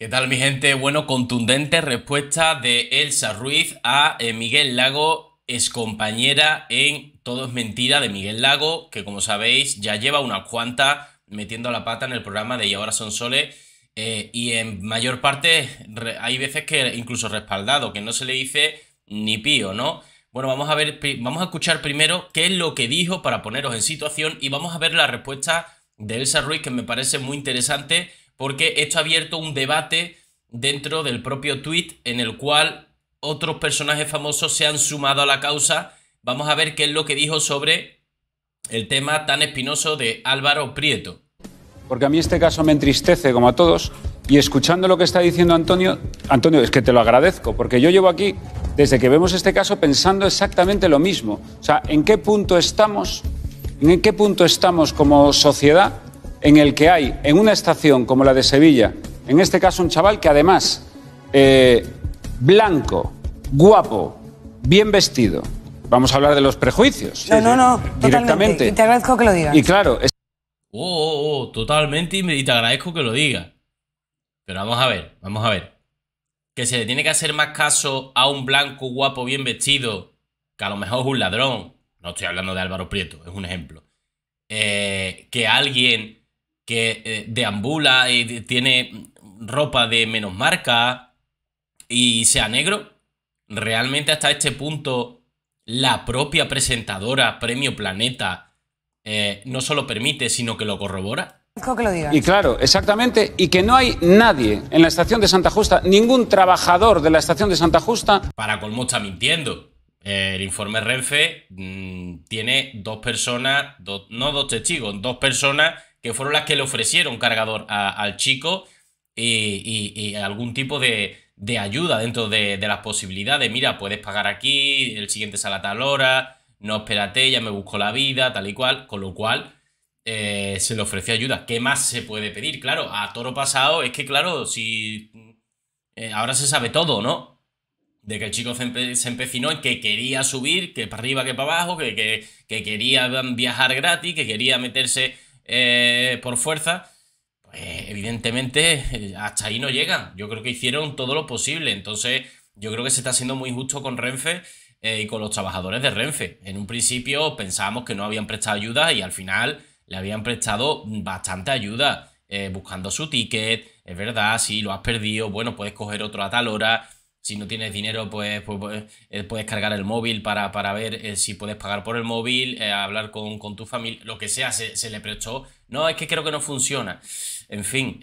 ¿Qué tal mi gente? Bueno, contundente respuesta de Elsa Ruiz a eh, Miguel Lago, Es compañera en Todo es Mentira de Miguel Lago, que como sabéis ya lleva unas cuantas metiendo la pata en el programa de Y ahora son Sole, eh, y en mayor parte hay veces que incluso respaldado, que no se le dice ni pío, ¿no? Bueno, vamos a ver, vamos a escuchar primero qué es lo que dijo para poneros en situación y vamos a ver la respuesta de Elsa Ruiz, que me parece muy interesante porque esto ha abierto un debate dentro del propio tuit en el cual otros personajes famosos se han sumado a la causa. Vamos a ver qué es lo que dijo sobre el tema tan espinoso de Álvaro Prieto. Porque a mí este caso me entristece, como a todos, y escuchando lo que está diciendo Antonio, Antonio, es que te lo agradezco, porque yo llevo aquí, desde que vemos este caso, pensando exactamente lo mismo. O sea, ¿en qué punto estamos? ¿En qué punto estamos como sociedad en el que hay en una estación como la de Sevilla, en este caso un chaval que además, eh, blanco, guapo, bien vestido, vamos a hablar de los prejuicios. No, no, no, directamente. Y te agradezco que lo digas. Y claro. Oh, oh, oh, totalmente y te agradezco que lo digas. Pero vamos a ver, vamos a ver. Que se le tiene que hacer más caso a un blanco guapo bien vestido que a lo mejor es un ladrón. No estoy hablando de Álvaro Prieto, es un ejemplo. Eh, que alguien que eh, deambula y tiene ropa de menos marca y sea negro. Realmente hasta este punto la propia presentadora Premio Planeta eh, no solo permite, sino que lo corrobora. Y claro, exactamente, y que no hay nadie en la estación de Santa Justa, ningún trabajador de la estación de Santa Justa. Para colmo está mintiendo. Eh, el informe Renfe mm, tiene dos personas, no dos testigos, dos personas que fueron las que le ofrecieron cargador al chico y, algún tipo de, ayuda dentro de, las posibilidades. Mira, puedes pagar aquí, el siguiente es a tal hora, no espérate, ya me busco la vida, tal y cual, con lo cual... Eh, se le ofreció ayuda. ¿Qué más se puede pedir? Claro, a toro pasado es que, claro, si eh, ahora se sabe todo, ¿no? De que el chico se, empecinó en que quería subir, que para arriba, que para abajo, que quería viajar gratis, que quería meterse eh, por fuerza, pues, evidentemente eh, hasta ahí no llegan. Yo creo que hicieron todo lo posible. Entonces, yo creo que se está haciendo muy justo con Renfe eh, y con los trabajadores de Renfe. En un principio pensábamos que no habían prestado ayuda y al final le habían prestado bastante ayuda. buscando su ticket, es verdad, si lo has perdido, bueno, puedes coger otro a tal hora, si no tienes dinero, pues, pues, pues eh, puedes cargar el móvil para, para ver eh, si puedes pagar por el móvil, eh, hablar con, con, tu familia, lo que sea, se, se, le prestó. No, es que creo que no funciona. En fin,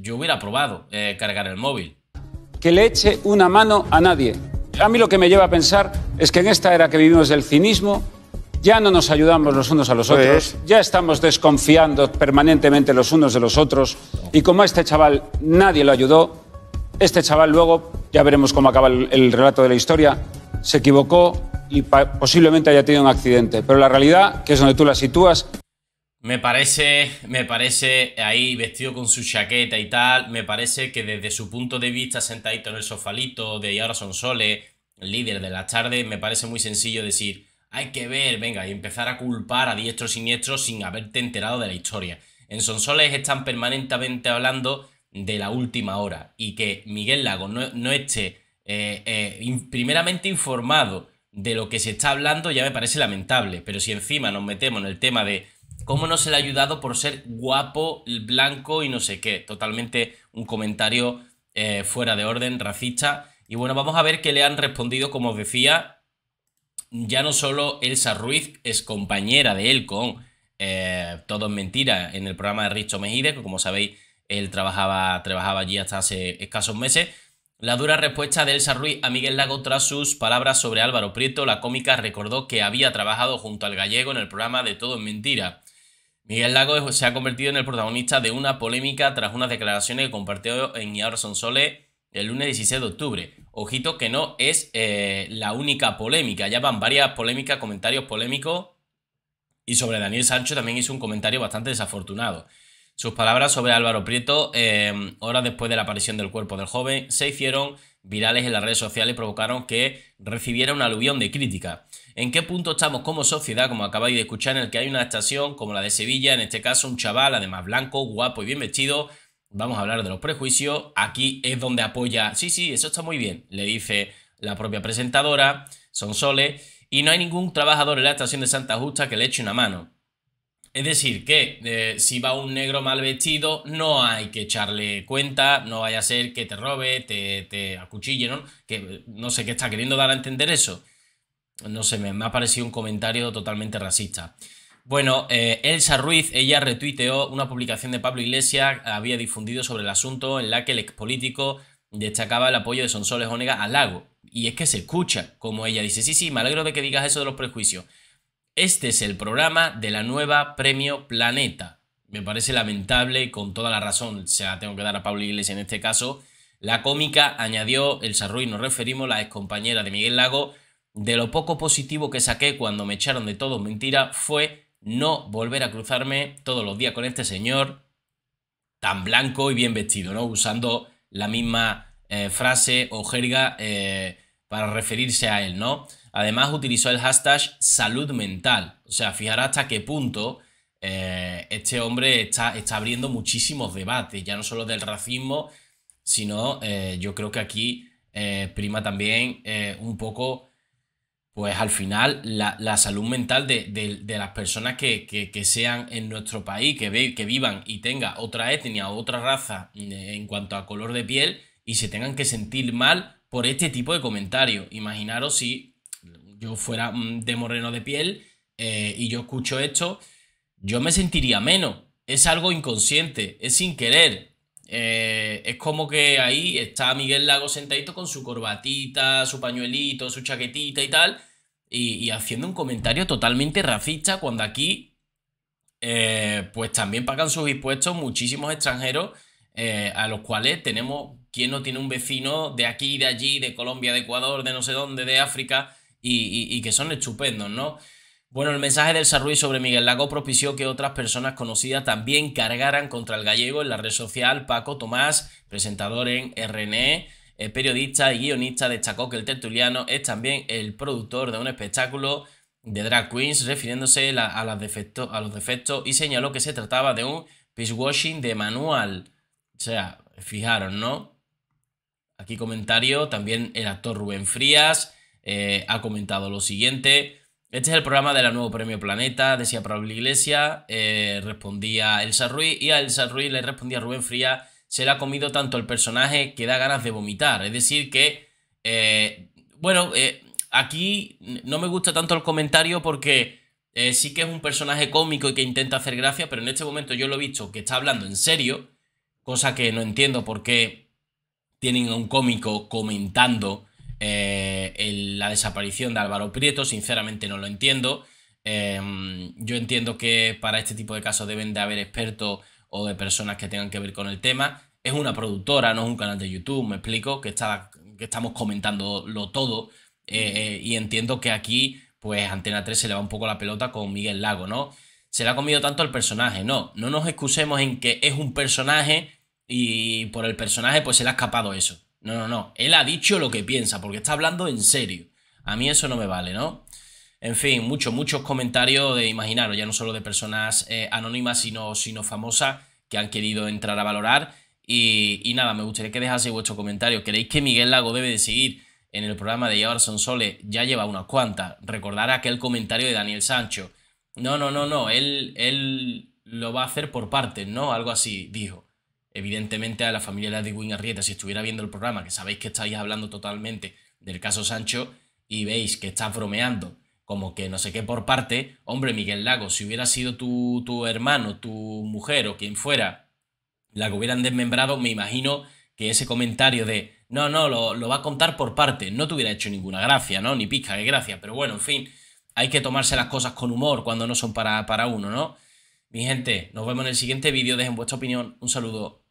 yo hubiera probado cargar el móvil. Que le eche una mano a nadie. A mí lo que me lleva a pensar es que en esta era que vivimos del cinismo, ya no nos ayudamos los unos a los pues, otros, ya estamos desconfiando permanentemente los unos de los otros y como a este chaval nadie lo ayudó, este chaval luego ya veremos cómo acaba el, relato de la historia, se equivocó y posiblemente haya tenido un accidente. Pero la realidad, que es donde tú la sitúas... Me parece, me parece ahí vestido con su chaqueta y tal, me parece que desde su punto de vista sentadito en el sofalito de son soles, líder de la tarde, me parece muy sencillo decir, hay que ver, venga, y empezar a culpar a diestro siniestro sin haberte enterado de la historia. En Sonsoles están permanentemente hablando de la última hora y que Miguel Lago no, no esté eh, eh, primeramente informado de lo que se está hablando ya me parece lamentable, pero si encima nos metemos en el tema de cómo no se le ha ayudado por ser guapo, blanco y no sé qué, totalmente un comentario eh, fuera de orden, racista. Y bueno, vamos a ver qué le han respondido, como os decía, ya no solo Elsa Ruiz es compañera de él con Todo es Mentira en el programa de Richo Mejide, que como sabéis él trabajaba, trabajaba allí hasta hace escasos meses. La dura respuesta de Elsa Ruiz a Miguel Lago tras sus palabras sobre Álvaro Prieto, la cómica recordó que había trabajado junto al gallego en el programa de Todo es Mentira. Miguel Lago se ha convertido en el protagonista de una polémica tras unas declaraciones que compartió en son Sonsole el lunes 16 de octubre. Ojito que no es eh, la única polémica, ya van varias polémicas, comentarios polémicos. Y sobre Daniel Sancho también hizo un comentario bastante desafortunado. Sus palabras sobre Álvaro Prieto, em, horas después de la aparición del cuerpo del joven, se hicieron virales en las redes sociales y provocaron que recibiera un aluvión de crítica. ¿En qué punto estamos como sociedad, como acabáis de escuchar, en el que hay una estación como la de Sevilla, en este caso un chaval, además blanco, guapo y bien vestido? Vamos a hablar de los prejuicios. Aquí es donde apoya. Sí, sí, eso está muy bien, le dice la propia presentadora, Sonsole. Y no hay ningún trabajador en la estación de Santa Justa que le eche una mano. Es decir, que eh, si va un negro mal vestido, no hay que echarle cuenta, no vaya a ser que te robe, te, te acuchille, ¿no? Que eh, no sé qué está queriendo dar a entender eso. No sé, me, ha parecido un comentario totalmente racista. Bueno, eh, Elsa Ruiz, ella retuiteó una publicación de Pablo Iglesias, había difundido sobre el asunto en la que el expolítico destacaba el apoyo de Sonsoles Onega al lago. Y es que se escucha, como ella dice, sí, sí, me alegro de que digas eso de los prejuicios este es el programa de la nueva Premio Planeta. Me parece lamentable, con toda la razón, se la tengo que dar a Pablo Iglesias en este caso. La cómica añadió, el Sarruy nos referimos, la compañera de Miguel Lago, de lo poco positivo que saqué cuando me echaron de todo mentira fue no volver a cruzarme todos los días con este señor tan blanco y bien vestido, ¿no? Usando la misma eh, frase o jerga eh, para referirse a él, ¿no? Además utilizó el hashtag salud mental. O sea, fijar hasta qué punto eh, este hombre está, abriendo muchísimos debates, ya no solo del racismo, sino eh, yo creo que aquí eh, prima también un poco, pues al final, la, salud mental de, las personas que, sean en nuestro país, que, vivan y tengan otra etnia o otra raza en cuanto a color de piel y se tengan que sentir mal por este tipo de comentarios. Imaginaros si yo fuera mm, de moreno de piel eh, y yo escucho esto, yo me sentiría menos. Es algo inconsciente, es sin querer. Eh, es como que ahí está Miguel Lago sentadito con su corbatita, su pañuelito, su chaquetita y tal, y, haciendo un comentario totalmente racista cuando aquí, eh, pues también pagan sus impuestos muchísimos extranjeros a los cuales tenemos, quien no tiene un vecino de aquí, de allí, de Colombia, de Ecuador, de no sé dónde, de África, y, que son estupendos, ¿no? Bueno, el mensaje del Sarruy sobre Miguel Lago propició que otras personas conocidas también cargaran contra el gallego en la red social. Paco Tomás, presentador en RNE, eh, periodista y guionista, destacó que el tertuliano es también el productor de un espectáculo de drag queens, refiriéndose a, los defectos y señaló que se trataba de un washing de manual. O sea, fijaron, ¿no? Aquí comentario también el actor Rubén Frías eh, ha comentado lo siguiente. Este es el programa de la Nuevo Premio Planeta, decía Pablo Iglesias, eh, respondía Elsa Ruiz y a Elsa Ruiz le respondía Rubén Fría, se le ha comido tanto el personaje que da ganas de vomitar. Es decir que, eh, bueno, eh, aquí no me gusta tanto el comentario porque sí que es un personaje cómico y que intenta hacer gracia, pero en este momento yo lo he visto que está hablando en serio, cosa que no entiendo por qué tienen a un cómico comentando eh, la desaparición de Álvaro Prieto, sinceramente no lo entiendo. Em, yo entiendo que para este tipo de casos deben de haber expertos o de personas que tengan que ver con el tema. Es una productora, no es un canal de YouTube, me explico, que, está, que estamos comentándolo todo. Eh, eh, y entiendo que aquí, pues Antena 3 se le va un poco la pelota con Miguel Lago, ¿no? Se le ha comido tanto el personaje, no. No nos excusemos en que es un personaje y por el personaje pues se le ha escapado eso. No, no, no. Él ha dicho lo que piensa, porque está hablando en serio. A mí eso no me vale, ¿no? En fin, muchos, muchos comentarios de imaginaros, ya no solo de personas eh, anónimas, sino, sino famosas que han querido entrar a valorar. Y, nada, me gustaría que dejase vuestro comentario. ¿Creéis que Miguel Lago debe de seguir en el programa de Llevar Son Ya lleva unas cuantas. Recordar aquel comentario de Daniel Sancho. No, no, no, no. Él, él lo va a hacer por partes, ¿no? Algo así, dijo evidentemente a la familia de Edwin Arrieta, si estuviera viendo el programa, que sabéis que estáis hablando totalmente del caso Sancho y veis que estás bromeando, como que no sé qué por parte, hombre, Miguel Lago, si hubiera sido tu, hermano, tu mujer o quien fuera, la que hubieran desmembrado, me imagino que ese comentario de no, no, lo, va a contar por parte, no te hubiera hecho ninguna gracia, ¿no? Ni pizca de gracia, pero bueno, en fin, hay que tomarse las cosas con humor cuando no son para, para uno, ¿no? Mi gente, nos vemos en el siguiente vídeo, dejen vuestra opinión, un saludo.